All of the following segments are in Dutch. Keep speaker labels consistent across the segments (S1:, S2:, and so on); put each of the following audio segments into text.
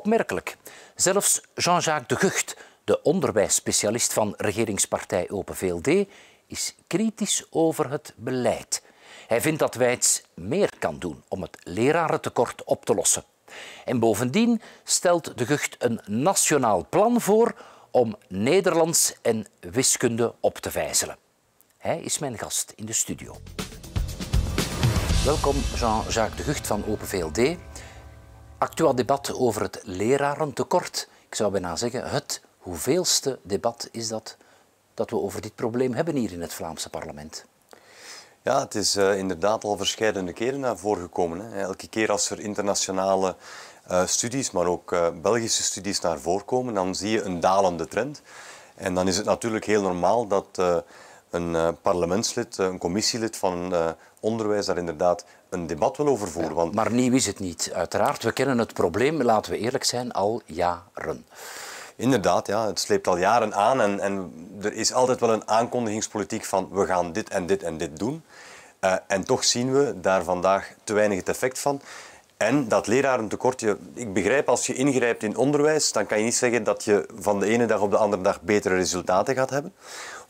S1: opmerkelijk. Zelfs Jean-Jacques de Gucht, de onderwijsspecialist van regeringspartij Open VLD, is kritisch over het beleid. Hij vindt dat Wijts meer kan doen om het lerarentekort op te lossen. En bovendien stelt de Gucht een nationaal plan voor om Nederlands en wiskunde op te vijzelen. Hij is mijn gast in de studio. Welkom Jean-Jacques de Gucht van Open VLD. Actueel debat over het lerarentekort. Ik zou bijna zeggen, het hoeveelste debat is dat dat we over dit probleem hebben hier in het Vlaamse parlement?
S2: Ja, het is eh, inderdaad al verschillende keren naar voren gekomen. Hè. Elke keer als er internationale eh, studies, maar ook eh, Belgische studies naar voren komen, dan zie je een dalende trend. En dan is het natuurlijk heel normaal dat een parlementslid, een commissielid van onderwijs daar inderdaad een debat wel over voeren. want... Maar nieuw is het niet, uiteraard. We kennen het probleem, laten we eerlijk zijn, al jaren. Inderdaad, ja, het sleept al jaren aan en, en er is altijd wel een aankondigingspolitiek van we gaan dit en dit en dit doen. Eh, en toch zien we daar vandaag te weinig het effect van. En dat lerarentekort, ik begrijp, als je ingrijpt in onderwijs, dan kan je niet zeggen dat je van de ene dag op de andere dag betere resultaten gaat hebben.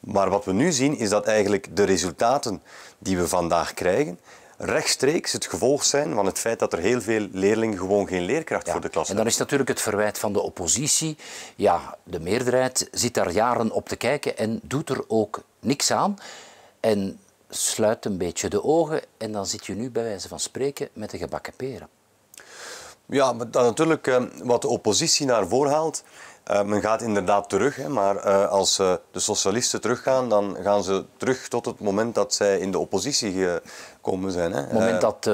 S2: Maar wat we nu zien is dat eigenlijk de resultaten die we vandaag krijgen, rechtstreeks het gevolg zijn van het feit dat er heel veel leerlingen gewoon geen leerkracht
S1: voor de klas hebben. En dan is natuurlijk het verwijt van de oppositie. Ja, de meerderheid zit daar jaren op te kijken en doet er ook niks aan. En sluit een beetje de ogen en dan zit je nu bij wijze van spreken met de gebakken peren.
S2: Ja, maar dat natuurlijk ehm, wat de oppositie naar voren haalt, eh, men gaat inderdaad terug, hè, maar eh, als eh, de socialisten teruggaan, dan gaan ze terug tot het moment dat zij in de oppositie komen zijn. Hè. Het moment dat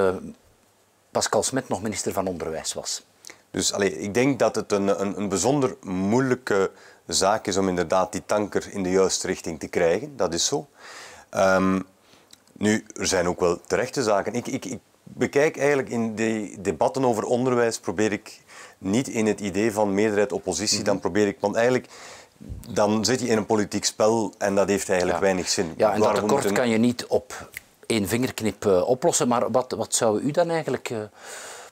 S2: Pascal Smet nog minister van Onderwijs was. Dus allee, ik denk dat het een, een, een bijzonder moeilijke zaak is om inderdaad die tanker in de juiste richting te krijgen. Dat is zo. Ehm, nu, er zijn ook wel terechte zaken. ik, ik bekijk eigenlijk in die debatten over onderwijs, probeer ik niet in het idee van meerderheid-oppositie, mhm. dan probeer ik, want eigenlijk dan zit je in een politiek spel en dat heeft eigenlijk weinig zin. Ja, en dat tekort kan je niet op één
S1: vingerknip eh, oplossen, maar wat, wat zou u dan eigenlijk... Eh,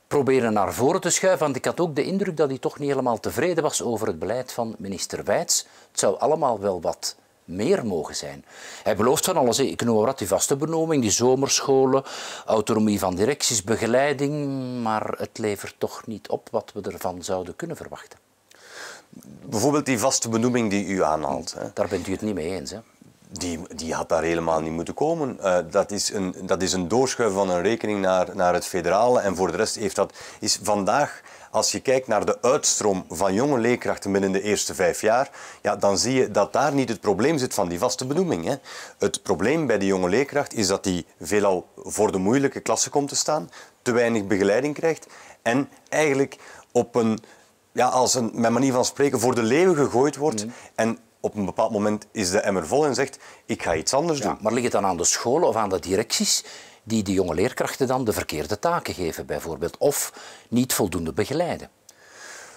S1: proberen naar voren te schuiven. Want ik had ook de indruk dat hij toch niet helemaal tevreden was over het beleid van minister Wijts. Het zou allemaal wel wat meer mogen zijn. Hij belooft van alles. Ik noem wat die vaste benoeming, die zomerscholen, autonomie van directies, begeleiding. Maar het levert toch niet op wat
S2: we ervan zouden kunnen verwachten. Bijvoorbeeld die vaste benoeming die u aanhaalt. Hè? Daar bent u het niet mee eens. Hè? Die, die had daar helemaal niet moeten komen. Eh, dat, is een, dat is een doorschuiven van een rekening naar, naar het federale. En voor de rest heeft dat, is vandaag als je kijkt naar de uitstroom van jonge leerkrachten binnen de eerste vijf jaar, ja, dan zie je dat daar niet het probleem zit van die vaste benoeming. Hè. Het probleem bij de jonge leerkracht is dat die veelal voor de moeilijke klasse komt te staan, te weinig begeleiding krijgt en eigenlijk op een, ja, als een, mijn manier van spreken, voor de leeuwen gegooid wordt. Mm-hmm. En op een bepaald moment is de emmer vol en zegt, ik ga iets anders doen. Maar ligt het dan aan de scholen of aan de directies?
S1: die de jonge leerkrachten dan de verkeerde taken geven bijvoorbeeld of niet voldoende begeleiden.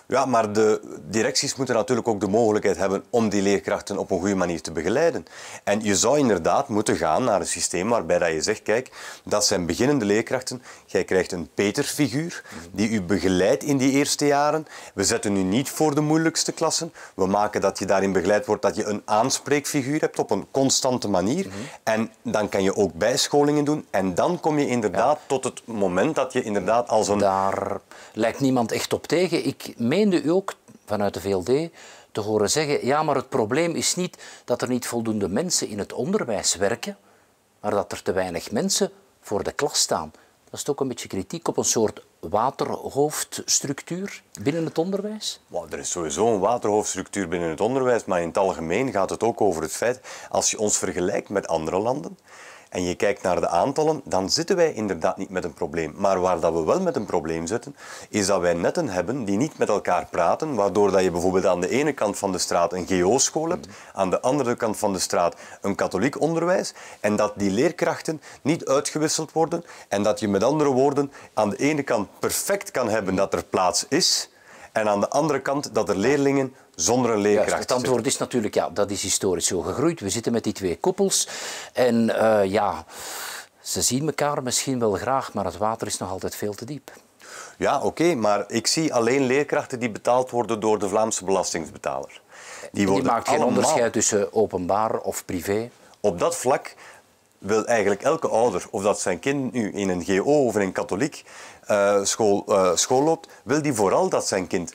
S2: Ja, maar de directies moeten natuurlijk ook de mogelijkheid hebben om die leerkrachten op een goede manier te begeleiden. En je zou inderdaad moeten gaan naar een systeem waarbij dat je zegt, kijk, dat zijn beginnende leerkrachten. Jij krijgt een Peter-figuur die u begeleidt in die eerste jaren. We zetten u niet voor de moeilijkste klassen. We maken dat je daarin begeleid wordt dat je een aanspreekfiguur hebt op een constante manier. En dan kan je ook bijscholingen doen. En dan kom je inderdaad tot het moment dat je inderdaad als een... Daar lijkt niemand echt op
S1: tegen. Ik meende u ook vanuit de VLD te horen zeggen, ja, maar het probleem is niet dat er niet voldoende mensen in het onderwijs werken, maar dat er te weinig mensen voor de klas staan. Dat is toch een beetje kritiek op een soort waterhoofdstructuur
S2: binnen het onderwijs? er is sowieso een waterhoofdstructuur binnen het onderwijs, maar in het algemeen gaat het ook over het feit, als je ons vergelijkt met andere landen, en je kijkt naar de aantallen, dan zitten wij inderdaad niet met een probleem. Maar waar dat we wel met een probleem zitten, is dat wij netten hebben die niet met elkaar praten, waardoor dat je bijvoorbeeld aan de ene kant van de straat een GO-school hebt, aan de andere kant van de straat een katholiek onderwijs, en dat die leerkrachten niet uitgewisseld worden en dat je met andere woorden aan de ene kant perfect kan hebben dat er plaats is, en aan de andere kant dat er leerlingen zonder een leerkracht zijn. Het antwoord is natuurlijk, ja, dat is
S1: historisch zo gegroeid. We zitten met die twee koppels. En eh, ja, ze zien elkaar misschien wel graag, maar het water is nog altijd veel te diep.
S2: Ja, oké, maar ik zie alleen leerkrachten die betaald worden door de Vlaamse belastingbetaler. Die, die maakt geen onderscheid tussen openbaar of privé. Op dat vlak wil eigenlijk elke ouder, of dat zijn kind nu in een GO of in een katholiek, eh, school, eh, school loopt, wil die vooral dat zijn kind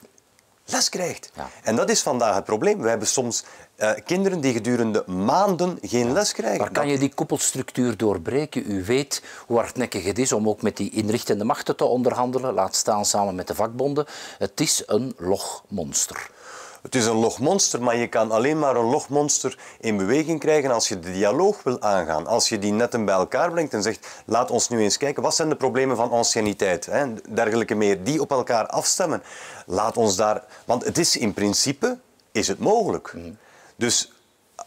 S2: les krijgt. En dat is vandaag het probleem. We hebben soms eh, kinderen die gedurende maanden geen les krijgen. Maar kan je die koppelstructuur doorbreken? U weet
S1: hoe hardnekkig het is om ook met die inrichtende machten te onderhandelen, laat staan samen met de vakbonden.
S2: Het is een logmonster. monster. Het is een logmonster, maar je kan alleen maar een logmonster in beweging krijgen als je de dialoog wil aangaan. Als je die netten bij elkaar brengt en zegt, laat ons nu eens kijken, wat zijn de problemen van anciëniteit? Hè, dergelijke meer, die op elkaar afstemmen. Laat ons daar... Want het is in principe, is het mogelijk. Mhm. Dus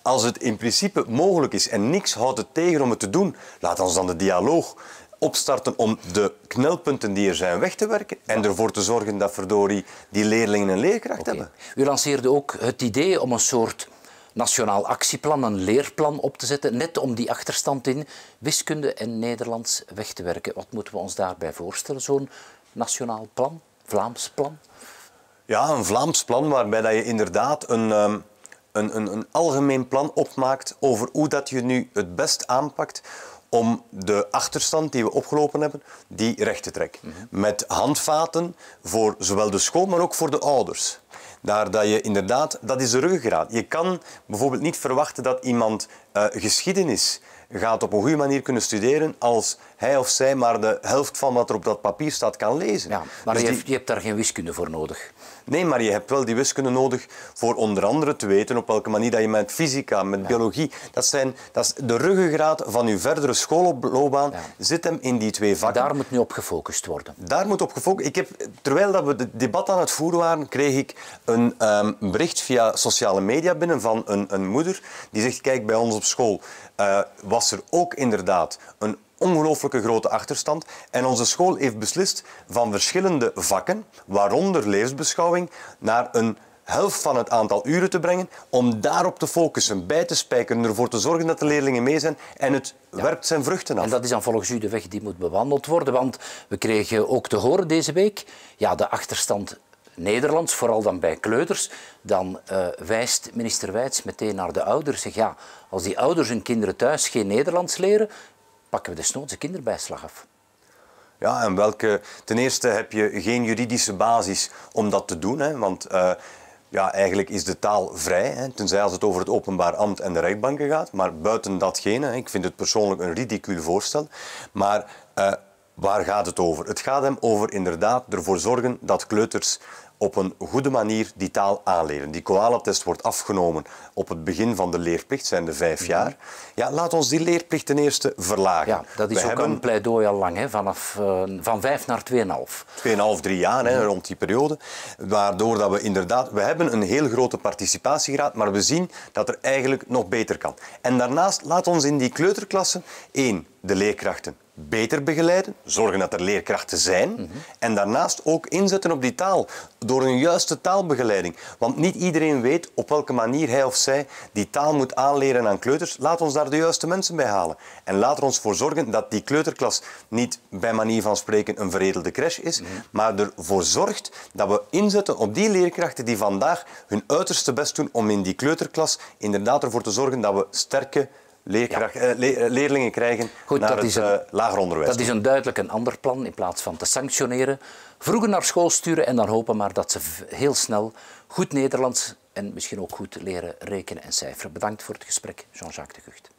S2: als het in principe mogelijk is en niks houdt het tegen om het te doen, laat ons dan de dialoog opstarten om de knelpunten die er zijn weg te werken en ervoor te zorgen dat verdorie die leerlingen een leerkracht hebben. U lanceerde ook het idee om een soort nationaal
S1: actieplan, een leerplan op te zetten, net om die achterstand in wiskunde en Nederlands
S2: weg te werken. Wat moeten we ons daarbij voorstellen, zo'n nationaal plan, Vlaams plan? Ja, een Vlaams plan waarbij dat je inderdaad een... Ehm, een, een, een algemeen plan opmaakt over hoe dat je nu het best aanpakt om de achterstand die we opgelopen hebben, die recht te trekken. Mhm. Met handvaten voor zowel de school, maar ook voor de ouders. Daar dat je inderdaad, dat is de ruggengraat. Je kan bijvoorbeeld niet verwachten dat iemand eh, geschiedenis gaat op een goede manier kunnen studeren als hij of zij maar de helft van wat er op dat papier staat kan lezen. Ja, maar dus je, hebt, je hebt daar geen wiskunde voor nodig. Nee, maar je hebt wel die wiskunde nodig voor onder andere te weten op welke manier dat je met fysica, met biologie... Dat, zijn, dat is de ruggengraat van je verdere schoolloopbaan zit hem in die twee vakken. Daar moet nu op gefocust worden. Daar moet op gefocust... Ik heb, terwijl dat we het debat aan het voeren waren, kreeg ik een um, bericht via sociale media binnen van een, een moeder die zegt, kijk, bij ons op school eh, was er ook inderdaad een ongelooflijke grote achterstand. En onze school heeft beslist van verschillende vakken, waaronder levensbeschouwing, naar een helft van het aantal uren te brengen, om daarop te focussen, bij te spijken, ervoor te zorgen dat de leerlingen mee zijn en het werpt zijn vruchten af. En dat is dan volgens u
S1: de weg die moet bewandeld worden, want we kregen ook te horen deze week, ja, de achterstand Nederlands, vooral dan bij kleuters, dan eh, wijst minister Wijts meteen naar de ouders. Zegt ja, als die ouders hun kinderen thuis geen Nederlands leren, pakken we desnoods de kinderbijslag af.
S2: Ja, en welke... Ten eerste heb je geen juridische basis om dat te doen, hè, want... Eh, ja, eigenlijk is de taal vrij, hè, tenzij als het over het openbaar ambt en de rechtbanken gaat. Maar buiten datgene, ik vind het persoonlijk een ridicuul voorstel. Maar eh, waar gaat het over? Het gaat hem over inderdaad ervoor zorgen dat kleuters op een goede manier die taal aanleren. Die koalatest wordt afgenomen op het begin van de leerplicht, zijn de vijf mhm. jaar. Ja, laat ons die leerplicht ten eerste verlagen. dat is We ook hebben... een
S1: pleidooi al lang, hè? Vanaf, eh, van vijf naar tweeënhalf.
S2: Tweeënhalf, drie jaar, hè, mhm. rond die periode. Waardoor dat we inderdaad... We hebben een heel grote participatiegraad, maar we zien dat er eigenlijk nog beter kan. En daarnaast, laat ons in die kleuterklassen één, de leerkrachten beter begeleiden, zorgen dat er leerkrachten zijn en daarnaast ook inzetten op die taal door een juiste taalbegeleiding. Want niet iedereen weet op welke manier hij of zij die taal moet aanleren aan kleuters. Laat ons daar de juiste mensen bij halen. En laat er ons voor zorgen dat die kleuterklas niet bij manier van spreken een veredelde crash is, mm -hmm. maar ervoor zorgt dat we inzetten op die leerkrachten die vandaag hun uiterste best doen om in die kleuterklas inderdaad ervoor te zorgen dat we sterke eh, eh, leerlingen krijgen naar het eh, lager onderwijs.
S1: Dat is een duidelijk een ander plan in plaats van te sanctioneren. Vroeger naar school sturen en dan hopen maar dat ze heel snel goed Nederlands en misschien ook goed leren rekenen en cijferen. Bedankt voor het gesprek, Jean-Jacques de Gucht.